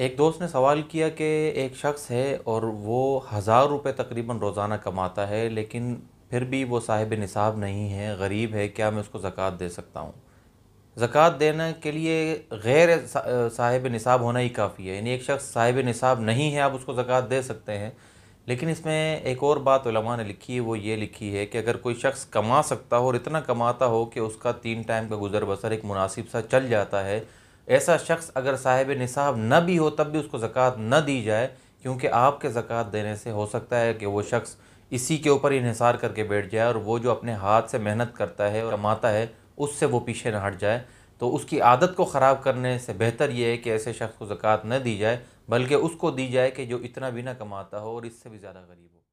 एक दोस्त ने सवाल किया कि एक शख्स है और वो हज़ार रुपये तकरीबन रोज़ाना कमाता है लेकिन फिर भी वो साहिब निसाब नहीं है गरीब है क्या मैं उसको ज़क़़त दे सकता हूँ ज़क़़त देने के लिए गैर साहिब निसाब होना ही काफ़ी है यानी एक शख्स साहिब निसाब नहीं है आप उसको ज़क़़त दे सकते हैं लेकिन इसमें एक और बात ने लिखी है वो ये लिखी है कि अगर कोई शख्स कमा सकता हो और इतना कमाता हो कि उसका तीन टाइम का गुज़र बसर एक मुनासिब सा चल जाता है ऐसा शख्स अगर साहिब निसाब न भी हो तब भी उसको ज़क़़त न दी जाए क्योंकि आपके ज़क़़त देने से हो सकता है कि वो शख्स इसी के ऊपर इहिसार करके बैठ जाए और वो जो अपने हाथ से मेहनत करता है और कमाता है उससे वो पीछे न हट जाए तो उसकी आदत को ख़राब करने से बेहतर ये है कि ऐसे शख्स को ज़क़़त न दी जाए बल्कि उसको दी जाए कि जो इतना भी ना कमाता हो और इससे भी ज़्यादा गरीब हो